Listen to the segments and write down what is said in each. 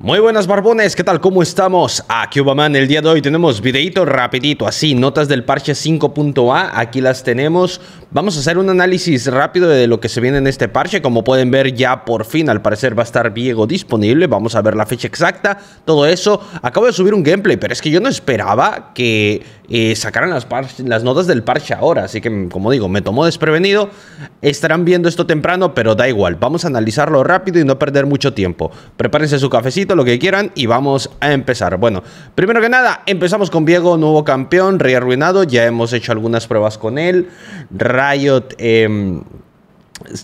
Muy buenas barbones, ¿qué tal? ¿Cómo estamos? Aquí Obaman, el día de hoy tenemos videito rapidito, así, notas del parche 5.a, aquí las tenemos. Vamos a hacer un análisis rápido de lo que se viene en este parche, como pueden ver ya por fin, al parecer va a estar Diego disponible, vamos a ver la fecha exacta, todo eso. Acabo de subir un gameplay, pero es que yo no esperaba que y sacarán las, notas del parche ahora. Así que, como digo, me tomó desprevenido. Estarán viendo esto temprano, pero da igual. Vamos a analizarlo rápido y no perder mucho tiempo. Prepárense su cafecito, lo que quieran, y vamos a empezar. Bueno, primero que nada, empezamos con Diego, nuevo campeón, rey arruinado. Ya hemos hecho algunas pruebas con él. Riot... Em,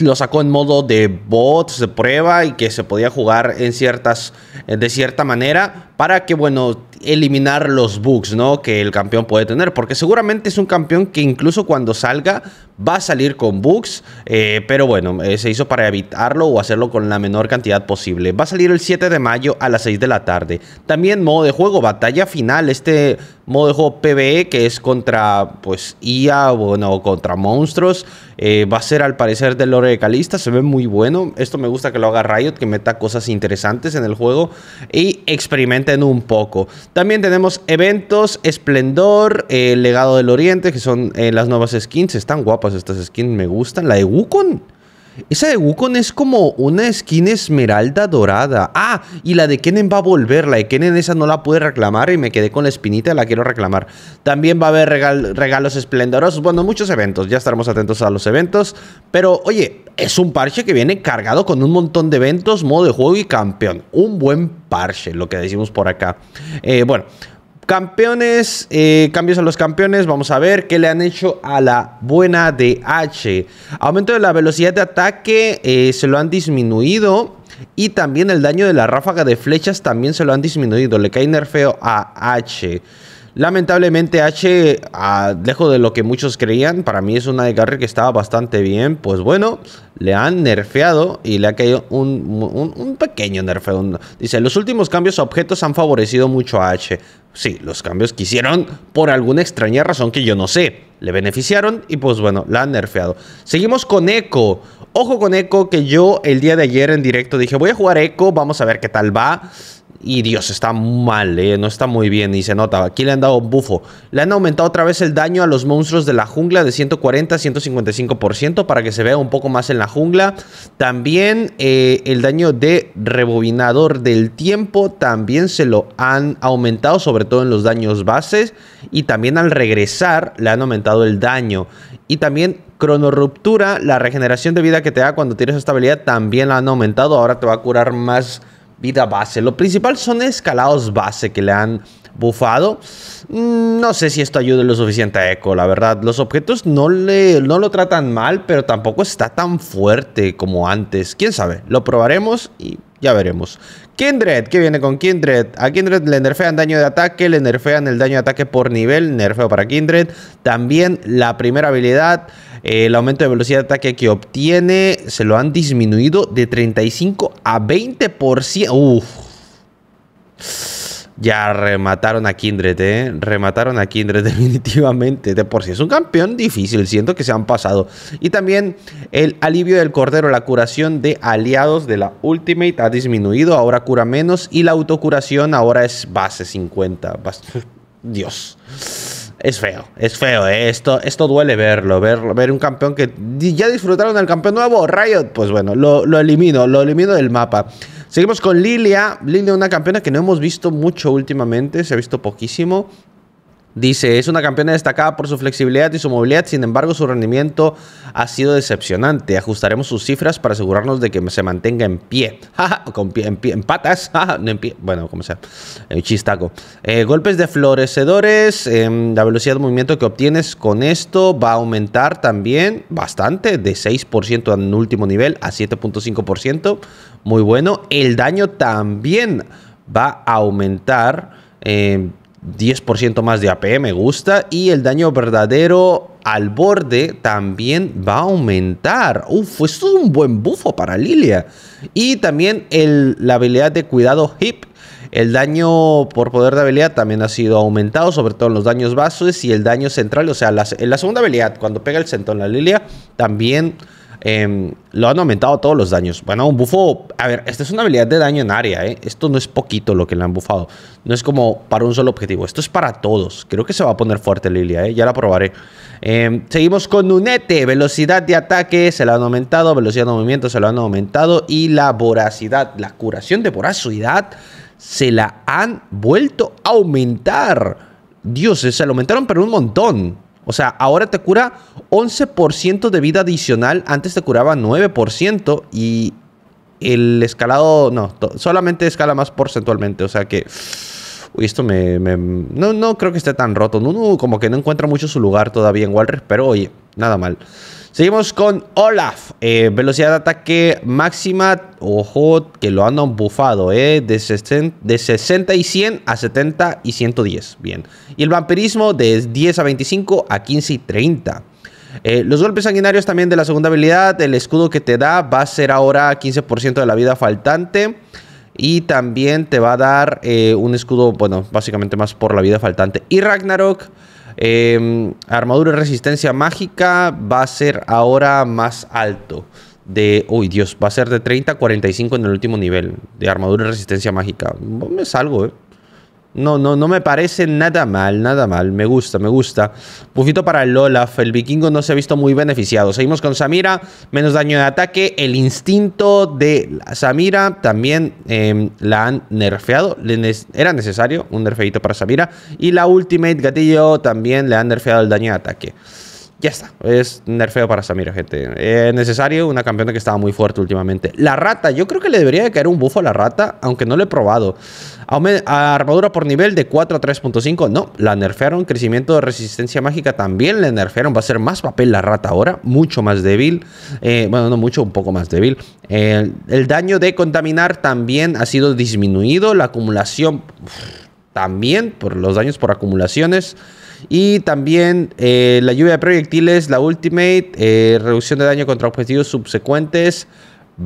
lo sacó en modo de bots, de prueba y que se podía jugar en ciertas, de cierta manera para que, bueno, eliminar los bugs, ¿no? Que el campeón puede tener, porque seguramente es un campeón que incluso cuando salga va a salir con bugs, eh, pero bueno, eh, se hizo para evitarlo o hacerlo con la menor cantidad posible. Va a salir el 7 de mayo a las 6 de la tarde. También modo de juego, batalla final, este modo de juego PvE que es contra pues IA, e bueno, contra monstruos. Eh, va a ser al parecer del lore de Calista, se ve muy bueno. Esto me gusta que lo haga Riot, que meta cosas interesantes en el juego y experimenten un poco. También tenemos eventos, esplendor, eh, legado del oriente, que son eh, las nuevas skins. Están guapas estas skins, me gustan. La de Wukong esa de Wukong es como una skin esmeralda dorada. Ah, y la de Kennen va a volver. La de Kennen esa no la pude reclamar y me quedé con la espinita y la quiero reclamar. También va a haber regalos esplendorosos. Bueno, muchos eventos. Ya estaremos atentos a los eventos. Pero, oye, es un parche que viene cargado con un montón de eventos, modo de juego y campeón. Un buen parche, lo que decimos por acá. Eh, bueno, Campeones, eh, cambios a los campeones, vamos a ver qué le han hecho a la buena de H Aumento de la velocidad de ataque, eh, se lo han disminuido. Y también el daño de la ráfaga de flechas también se lo han disminuido. Le cae nerfeo a H. Lamentablemente H, lejos de lo que muchos creían, para mí es una de carry que estaba bastante bien. Pues bueno, le han nerfeado y le ha caído un, un pequeño nerfeo. Dice, los últimos cambios a objetos han favorecido mucho a H. Sí, los cambios que hicieron por alguna extraña razón que yo no sé. Le beneficiaron y pues bueno, la han nerfeado. Seguimos con Echo. Ojo con Echo que yo el día de ayer en directo dije, voy a jugar Echo, vamos a ver qué tal va. Y Dios, está mal, eh, no está muy bien y se nota. Aquí le han dado un bufo. Le han aumentado otra vez el daño a los monstruos de la jungla de 140 155% para que se vea un poco más en la jungla. También eh, el daño de rebobinador del tiempo también se lo han aumentado, sobre todo en los daños bases. Y también al regresar le han aumentado el daño. Y también cronoruptura la regeneración de vida que te da cuando tienes esta habilidad también la han aumentado. Ahora te va a curar más vida base. Lo principal son escalados base que le han bufado. Mm, no sé si esto ayude lo suficiente a Echo, la verdad. Los objetos no, le, no lo tratan mal, pero tampoco está tan fuerte como antes. ¿Quién sabe? Lo probaremos y ya veremos. Kindred, ¿qué viene con Kindred? A Kindred le nerfean daño de ataque, le nerfean el daño de ataque por nivel, nerfeo para Kindred. También la primera habilidad el aumento de velocidad de ataque que obtiene se lo han disminuido de 35 a 20%. Uf. Ya remataron a Kindred, ¿eh? Remataron a Kindred definitivamente. De por sí es un campeón difícil, siento que se han pasado. Y también el alivio del cordero, la curación de aliados de la Ultimate ha disminuido, ahora cura menos. Y la autocuración ahora es base 50. Dios es feo, es feo, eh, esto, esto duele verlo, ver, ver un campeón que ya disfrutaron del campeón nuevo, Riot, pues bueno, lo, lo elimino, lo elimino del mapa. Seguimos con Lilia, Lilia una campeona que no hemos visto mucho últimamente, se ha visto poquísimo, Dice, es una campeona destacada por su flexibilidad y su movilidad, sin embargo su rendimiento ha sido decepcionante. Ajustaremos sus cifras para asegurarnos de que se mantenga en pie. Con en, pie, en patas. no en pie. Bueno, como sea. El chistaco. Eh, golpes de florecedores. Em, la velocidad de movimiento que obtienes con esto va a aumentar también bastante. De 6% en último nivel a 7.5%. Muy bueno. El daño también va a aumentar. Em, 10% más de AP, e, me gusta. Y el daño verdadero al borde también va a aumentar. Uf, esto pues es un buen bufo para Lilia. Y también la habilidad de cuidado hip. El daño por poder de habilidad también ha sido aumentado, sobre todo en los daños bases y el daño central. O sea, la, en la segunda habilidad, cuando pega el centón la Lilia, también Em, lo han aumentado todos los daños. Bueno, un bufo. A ver, esta es una habilidad de daño en área, ¿eh? Esto no es poquito lo que le han bufado. No es como para un solo objetivo. Esto es para todos. Creo que se va a poner fuerte Lilia, ¿eh? Ya la probaré. Em, seguimos con Nunete. Velocidad de ataque se la han aumentado. Velocidad de movimiento se la han aumentado. Y la voracidad, la curación de voracidad, se la han vuelto a aumentar. Dios, se la aumentaron, pero un montón. O sea, ahora te cura 11% de vida adicional, antes te curaba 9% y el escalado, no, solamente escala más porcentualmente, o sea que... Uy, esto me, no, no creo que esté tan roto. como que no encuentra mucho su lugar todavía en Walrus, pero oye, nada mal. Seguimos con Olaf. Eh, velocidad de ataque máxima. Ojo, que lo andan bufado, ¿eh? De, 60, de y 100 a 70 y 110. Bien. Y el vampirismo de 10 a 25 a 15 y 30. Eh, los golpes sanguinarios también de la segunda habilidad. El escudo que te da va a ser ahora 15% de la vida faltante. Y también te va a dar eh, un escudo, bueno, básicamente más por la vida faltante. Y Ragnarok. Em, armadura y resistencia mágica va a ser ahora más alto. De, uy, Dios, va a ser de 30 a 45 en el último nivel de armadura y resistencia mágica. Es algo, eh. No, no, no me parece nada mal, nada mal. Me gusta, me gusta. Pufito para el Olaf. El vikingo no se ha visto muy beneficiado. Seguimos con Samira. Menos daño de ataque. El instinto de Samira también em, la han nerfeado. Era necesario un nerfeito para Samira. Y la ultimate gatillo también le han nerfeado el daño de ataque. Ya está, es nerfeo para Samira, gente. Eh, es necesario una campeona que estaba muy fuerte últimamente. La rata, yo creo que le debería de caer un buffo a la rata, aunque no lo he probado. armadura por nivel de 4 a 3.5, no, la nerfearon. Crecimiento de resistencia mágica también la nerfearon. Va a ser más papel la rata ahora, mucho más débil. Eh, bueno, no mucho, un poco más débil. el daño de contaminar también ha sido disminuido. La acumulación también por los daños por acumulaciones. Y también eh, la lluvia de proyectiles, la Ultimate, eh, reducción de daño contra objetivos subsecuentes,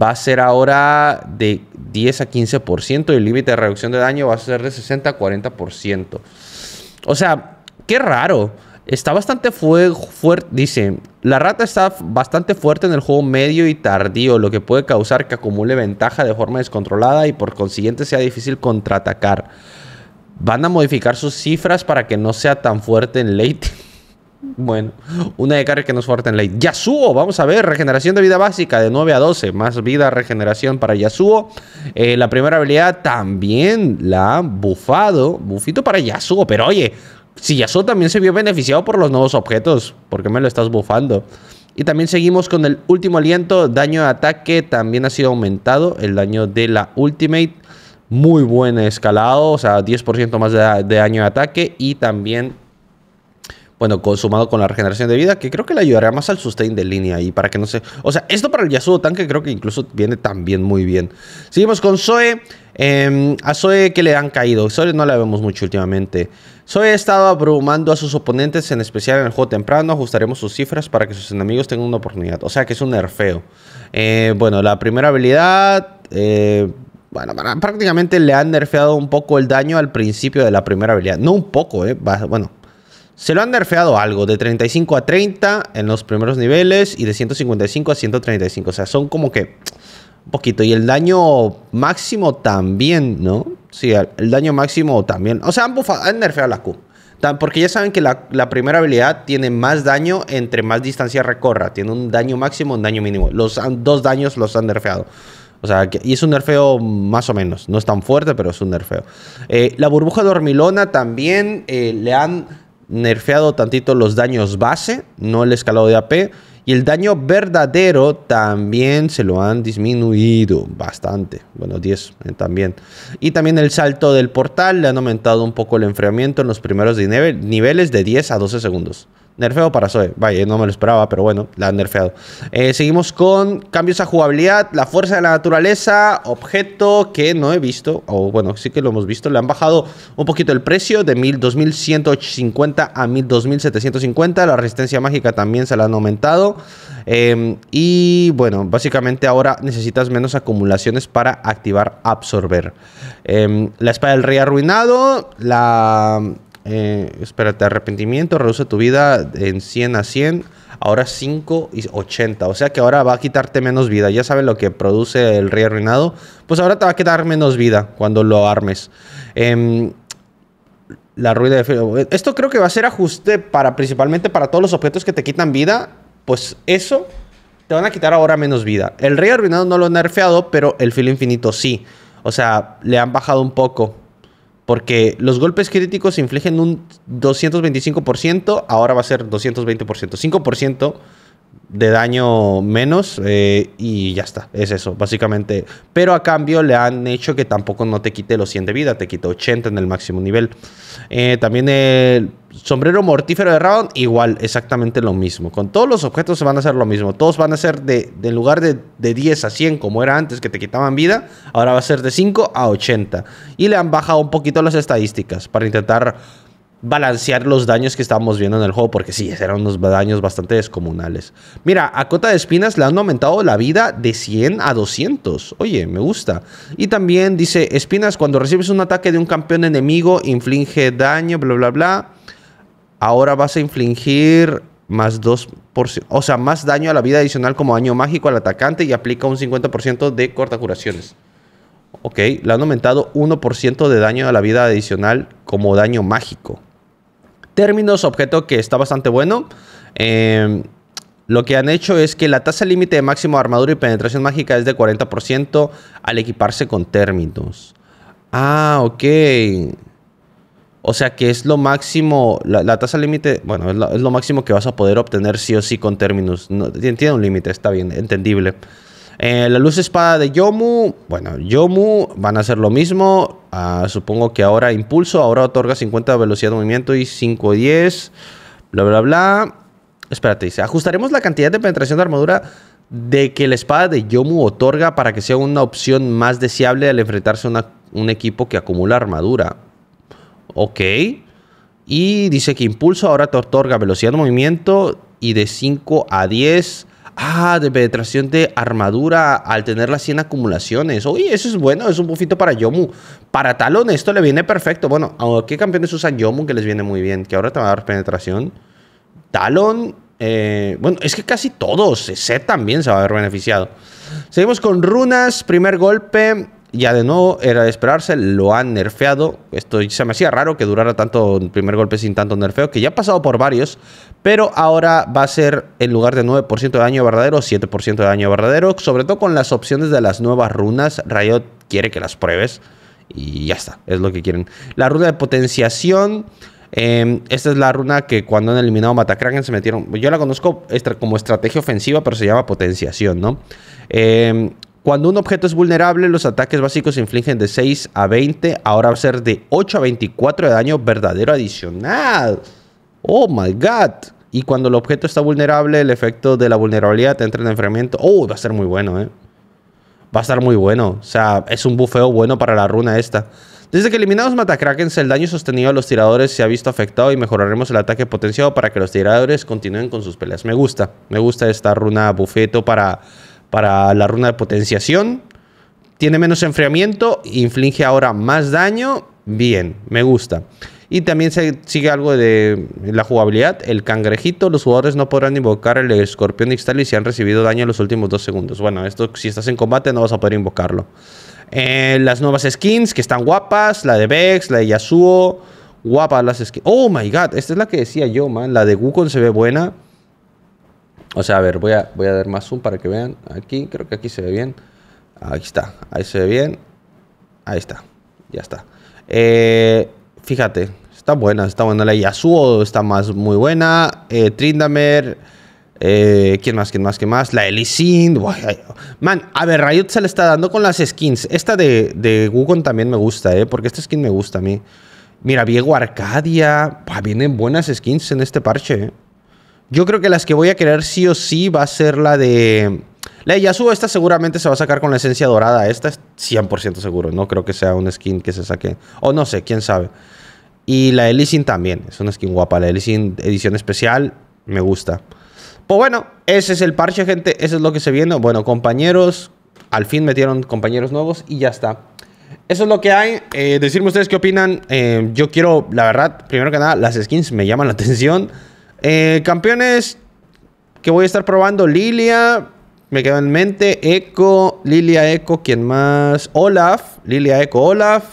va a ser ahora de 10 a 15% y el límite de reducción de daño va a ser de 60 a 40%. O sea, qué raro. Está bastante fuerte, dice, la rata está bastante fuerte en el juego medio y tardío, lo que puede causar que acumule ventaja de forma descontrolada y por consiguiente sea difícil contraatacar. Van a modificar sus cifras para que no sea tan fuerte en late. Bueno, una de carga que no es fuerte en late. Yasuo, vamos a ver, regeneración de vida básica de 9 a 12, más vida regeneración para Yasuo. Eh, la primera habilidad también la han bufado, bufito para Yasuo, pero oye, si Yasuo también se vio beneficiado por los nuevos objetos, ¿por qué me lo estás bufando? Y también seguimos con el último aliento, daño de ataque también ha sido aumentado, el daño de la ultimate muy buen escalado, o sea, 10% más de, de, daño de ataque y también, bueno, consumado con la regeneración de vida, que creo que le ayudará más al sustain de línea y para que no se... O sea, esto para el Yasuo tanque creo que incluso viene también muy bien. Seguimos con Zoe. Em, a Zoe que le han caído. Zoe no la vemos mucho últimamente. Zoe ha estado abrumando a sus oponentes, en especial en el juego temprano. Ajustaremos sus cifras para que sus enemigos tengan una oportunidad. O sea que es un nerfeo. Eh, bueno, la primera habilidad... Eh, bueno, prácticamente le han nerfeado un poco el daño al principio de la primera habilidad. No un poco, eh. Bueno, se lo han nerfeado algo, de 35 a 30 en los primeros niveles y de 155 a 135. O sea, son como que un poquito. Y el daño máximo también, ¿no? Sí, el daño máximo también. O sea, han, nerfeado la Q. Porque ya saben que la, la, primera habilidad tiene más daño entre más distancia recorra. Tiene un daño máximo, un daño mínimo. Los dos daños los han nerfeado. O sea, y es un nerfeo más o menos. No es tan fuerte, pero es un nerfeo. Eh, la burbuja dormilona también eh, le han nerfeado tantito los daños base, no el escalado de AP. Y el daño verdadero también se lo han disminuido bastante. Bueno, 10 eh, también. Y también el salto del portal le han aumentado un poco el enfriamiento en los primeros niveles de 10 a 12 segundos. Nerfeo para Zoe. Vaya, no me lo esperaba, pero bueno, la han nerfeado. Eh, seguimos con cambios a jugabilidad, la fuerza de la naturaleza, objeto que no he visto, o bueno, sí que lo hemos visto. Le han bajado un poquito el precio de 12150 a 1.2750. La resistencia mágica también se la han aumentado. Em, y bueno, básicamente ahora necesitas menos acumulaciones para activar absorber. Em, la espada del rey arruinado, la eh, espérate, arrepentimiento, reduce tu vida en 100 a 100, ahora 5 y 80. O sea que ahora va a quitarte menos vida. Ya sabes lo que produce el rey arruinado. Pues ahora te va a quedar menos vida cuando lo armes. Em, la rueda de Esto creo que va a ser ajuste para principalmente para todos los objetos que te quitan vida. Pues eso te van a quitar ahora menos vida. El rey arruinado no lo han nerfeado, pero el filo infinito sí. O sea, le han bajado un poco porque los golpes críticos se infligen un 225%, ahora va a ser 220%, 5% de daño menos eh, y ya está, es eso, básicamente. Pero a cambio le han hecho que tampoco no te quite los 100 de vida, te quita 80 en el máximo nivel. Eh, también el sombrero mortífero de Round, igual, exactamente lo mismo. Con todos los objetos se van a hacer lo mismo, todos van a ser de, lugar de, de 10 a 100 como era antes que te quitaban vida, ahora va a ser de 5 a 80. Y le han bajado un poquito las estadísticas para intentar balancear los daños que estábamos viendo en el juego, porque sí, eran unos daños bastante descomunales. Mira, a Cota de Espinas le han aumentado la vida de 100 a 200. Oye, me gusta. Y también dice, Espinas, cuando recibes un ataque de un campeón enemigo, inflige daño, bla, bla, bla. Ahora vas a infligir más 2%, o sea, más daño a la vida adicional como daño mágico al atacante y aplica un 50% de corta curaciones Ok, le han aumentado 1% de daño a la vida adicional como daño mágico términos, objeto que está bastante bueno. Em, lo que han hecho es que la tasa límite de máximo armadura y penetración mágica es de 40% al equiparse con términos. Ah, ok. O sea que es lo máximo, la, tasa límite, bueno, es lo, máximo que vas a poder obtener sí o sí con términos. tiene un límite, está bien, entendible. Eh, la luz espada de Yomu, bueno, Yomu van a hacer lo mismo. Ah, supongo que ahora impulso, ahora otorga 50 de velocidad de movimiento y 5 10. Bla, bla, bla. Espérate, dice, ajustaremos la cantidad de penetración de armadura de que la espada de Yomu otorga para que sea una opción más deseable al enfrentarse a un equipo que acumula armadura. Ok. Y dice que impulso ahora te otorga velocidad de movimiento y de 5 a 10 Ah, de penetración de armadura al tener las 100 acumulaciones. Uy, eso es bueno, es un buffito para Yomu. Para Talon esto le viene perfecto. Bueno, ¿qué campeones usan Yomu que les viene muy bien? Que ahora te va a dar penetración. Talon, eh, bueno, es que casi todos. Z también se va a haber beneficiado. Seguimos con runas, primer golpe ya de nuevo era de esperarse, lo han nerfeado. Esto se me hacía raro que durara tanto el primer golpe sin tanto nerfeo, que ya ha pasado por varios, pero ahora va a ser en lugar de 9% de daño verdadero, 7% de daño verdadero, sobre todo con las opciones de las nuevas runas. Riot quiere que las pruebes y ya está, es lo que quieren. La runa de potenciación. Em, esta es la runa que cuando han eliminado Matakraken se metieron. Yo la conozco como estrategia ofensiva, pero se llama potenciación, ¿no? Eh, cuando un objeto es vulnerable, los ataques básicos se infligen de 6 a 20. Ahora va a ser de 8 a 24 de daño verdadero adicional. Oh my god. Y cuando el objeto está vulnerable, el efecto de la vulnerabilidad te entra en enfriamiento. Oh, va a ser muy bueno, eh. Va a estar muy bueno. O sea, es un bufeo bueno para la runa esta. Desde que eliminamos Matacrakens, el daño sostenido a los tiradores se ha visto afectado y mejoraremos el ataque potenciado para que los tiradores continúen con sus peleas. Me gusta, me gusta esta runa bufeto para para la runa de potenciación. Tiene menos enfriamiento, inflige ahora más daño. Bien, me gusta. Y también se sigue algo de la jugabilidad. El cangrejito, los jugadores no podrán invocar el escorpión y si han recibido daño en los últimos dos segundos. Bueno, esto si estás en combate no vas a poder invocarlo. Eh, las nuevas skins que están guapas, la de Vex, la de Yasuo. Guapas las skins. Oh my god, esta es la que decía yo, man. La de Wukong se ve buena. O sea, a ver, voy a, voy a dar más zoom para que vean. Aquí, creo que aquí se ve bien. Ahí está, ahí se ve bien. Ahí está, ya está. Eh, fíjate, está buena, está buena. La Yasuo está más muy buena. Eh, Trindamer. Eh, ¿Quién más? ¿Quién más? ¿Quién más? La Elisin. Man, a ver, Riot se le está dando con las skins. Esta de, de también me gusta, ¿eh? Porque esta skin me gusta a mí. Mira, Viego Arcadia. vienen buenas skins en este parche, ¿eh? Yo creo que las que voy a querer sí o sí va a ser la de... La de Yasuo esta seguramente se va a sacar con la esencia dorada. Esta es 100% seguro. No creo que sea un skin que se saque. O no sé, quién sabe. Y la de también. Es una skin guapa. La de edición especial me gusta. Pues bueno, ese es el parche, gente. Eso es lo que se viene. Bueno, compañeros. Al fin metieron compañeros nuevos y ya está. Eso es lo que hay. Eh, decirme ustedes qué opinan. Eh, yo quiero, la verdad, primero que nada, las skins me llaman la atención. Eh, campeones que voy a estar probando, Lilia, me quedo en mente, Echo, Lilia Echo, ¿quién más? Olaf, Lilia Echo, Olaf.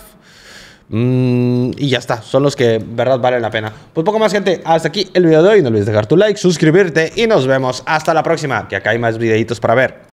Mm, y ya está, son los que verdad valen la pena. Pues poco más gente, hasta aquí el video de hoy, no olvides dejar tu like, suscribirte y nos vemos hasta la próxima, que acá hay más videitos para ver.